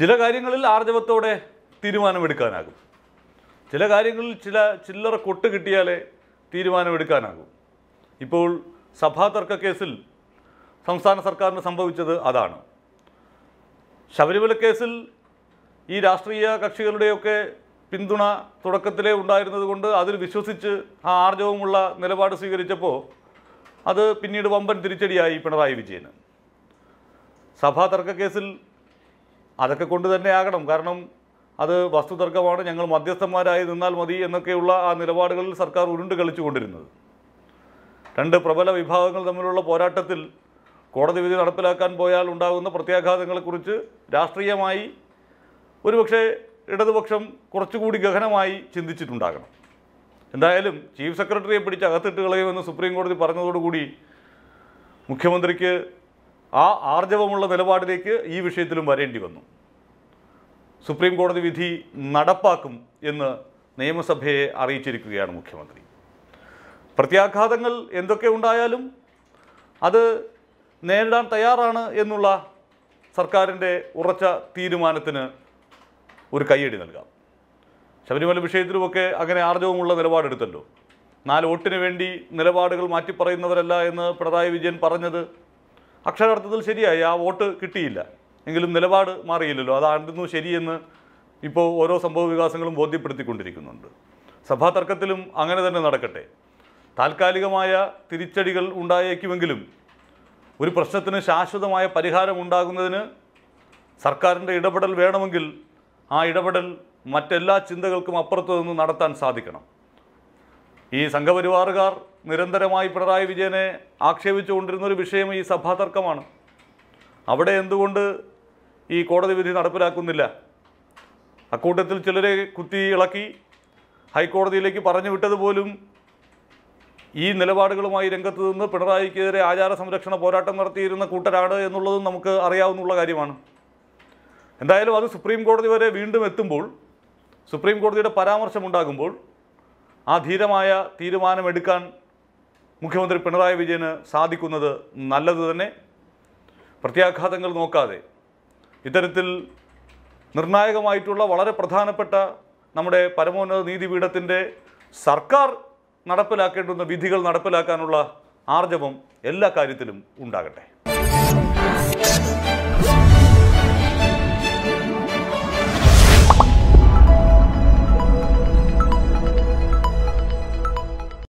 ചില കാര്യങ്ങളിൽ ആർജവത്തോടെ തീരുമാനമെടുക്കാനാകും ചില കാര്യങ്ങളിൽ ചില ചില്ലറ കൊട്ട് കിട്ടിയാലേ തീരുമാനമെടുക്കാനാകും ഇപ്പോൾ സഭാ തർക്ക കേസിൽ സംസ്ഥാന സർക്കാരിന് സംഭവിച്ചത് അതാണ് ശബരിമല കേസിൽ ഈ രാഷ്ട്രീയ കക്ഷികളുടെയൊക്കെ പിന്തുണ തുടക്കത്തിലേ ഉണ്ടായിരുന്നതുകൊണ്ട് അതിൽ വിശ്വസിച്ച് ആ ആർജവമുള്ള നിലപാട് സ്വീകരിച്ചപ്പോൾ അത് പിന്നീട് വമ്പൻ തിരിച്ചടിയായി പിണറായി വിജയന് സഭാ തർക്ക കേസിൽ അതൊക്കെ കൊണ്ട് തന്നെ ആകണം കാരണം അത് വസ്തുതർക്കമാണ് ഞങ്ങൾ മധ്യസ്ഥന്മാരായി നിന്നാൽ മതി എന്നൊക്കെയുള്ള ആ നിലപാടുകളിൽ സർക്കാർ ഉരുണ്ട് കളിച്ചുകൊണ്ടിരുന്നത് രണ്ട് പ്രബല വിഭാഗങ്ങൾ തമ്മിലുള്ള പോരാട്ടത്തിൽ കോടതി വിധി നടപ്പിലാക്കാൻ പോയാൽ ഉണ്ടാകുന്ന പ്രത്യാഘാതങ്ങളെക്കുറിച്ച് രാഷ്ട്രീയമായി ഒരുപക്ഷെ ഇടതുപക്ഷം കുറച്ചുകൂടി ഗഹനമായി ചിന്തിച്ചിട്ടുണ്ടാകണം എന്തായാലും ചീഫ് സെക്രട്ടറിയെ പിടിച്ച് അകത്തിട്ട് കളയുമെന്ന് സുപ്രീം കോടതി പറഞ്ഞതോടുകൂടി മുഖ്യമന്ത്രിക്ക് ആ ആർജവമുള്ള നിലപാടിലേക്ക് ഈ വിഷയത്തിലും വരേണ്ടി വന്നു സുപ്രീം കോടതി വിധി നടപ്പാക്കും എന്ന് നിയമസഭയെ അറിയിച്ചിരിക്കുകയാണ് മുഖ്യമന്ത്രി പ്രത്യാഘാതങ്ങൾ എന്തൊക്കെ ഉണ്ടായാലും അത് നേരിടാൻ തയ്യാറാണ് എന്നുള്ള സർക്കാരിൻ്റെ ഉറച്ച തീരുമാനത്തിന് ഒരു കൈയടി നൽകാം ശബരിമല വിഷയത്തിലുമൊക്കെ അങ്ങനെ ആർജവമുള്ള നിലപാടെടുത്തല്ലോ നാല് വോട്ടിന് വേണ്ടി നിലപാടുകൾ മാറ്റിപ്പറയുന്നവരല്ല എന്ന് പിണറായി വിജയൻ പറഞ്ഞത് അക്ഷരാർത്ഥത്തിൽ ശരിയായി ആ വോട്ട് കിട്ടിയില്ല എങ്കിലും നിലപാട് മാറിയില്ലല്ലോ അതായിരുന്നു ശരിയെന്ന് ഇപ്പോൾ ഓരോ സംഭവ വികാസങ്ങളും ബോധ്യപ്പെടുത്തിക്കൊണ്ടിരിക്കുന്നുണ്ട് സഭാ തർക്കത്തിലും അങ്ങനെ തന്നെ നടക്കട്ടെ താൽക്കാലികമായ തിരിച്ചടികൾ ഉണ്ടായേക്കുമെങ്കിലും ഒരു പ്രശ്നത്തിന് ശാശ്വതമായ പരിഹാരം ഉണ്ടാകുന്നതിന് സർക്കാരിൻ്റെ ഇടപെടൽ വേണമെങ്കിൽ ആ ഇടപെടൽ മറ്റെല്ലാ ചിന്തകൾക്കും അപ്പുറത്തു നിന്ന് നടത്താൻ സാധിക്കണം ഈ സംഘപരിവാറുകാർ നിരന്തരമായി പിണറായി വിജയനെ ആക്ഷേപിച്ചുകൊണ്ടിരുന്ന ഒരു വിഷയം ഈ സഭാതർക്കമാണ് അവിടെ എന്തുകൊണ്ട് ഈ കോടതി വിധി നടപ്പിലാക്കുന്നില്ല അക്കൂട്ടത്തിൽ ചിലരെ കുത്തി ഇളക്കി ഹൈക്കോടതിയിലേക്ക് പറഞ്ഞു വിട്ടതുപോലും ഈ നിലപാടുകളുമായി രംഗത്ത് നിന്ന് പിണറായിക്കെതിരെ ആചാര സംരക്ഷണ പോരാട്ടം നടത്തിയിരുന്ന കൂട്ടരാണ് എന്നുള്ളതും നമുക്ക് അറിയാവുന്നുള്ള കാര്യമാണ് എന്തായാലും അത് സുപ്രീം കോടതി വരെ വീണ്ടും എത്തുമ്പോൾ സുപ്രീം കോടതിയുടെ പരാമർശമുണ്ടാകുമ്പോൾ ആ ധീരമായ തീരുമാനമെടുക്കാൻ മുഖ്യമന്ത്രി പിണറായി വിജയന് സാധിക്കുന്നത് നല്ലത് തന്നെ പ്രത്യാഘാതങ്ങൾ നോക്കാതെ ഇത്തരത്തിൽ നിർണായകമായിട്ടുള്ള വളരെ പ്രധാനപ്പെട്ട നമ്മുടെ പരമോന്നത നീതിപീഠത്തിൻ്റെ സർക്കാർ നടപ്പിലാക്കേണ്ടുന്ന വിധികൾ നടപ്പിലാക്കാനുള്ള ആർജവം എല്ലാ കാര്യത്തിലും ഉണ്ടാകട്ടെ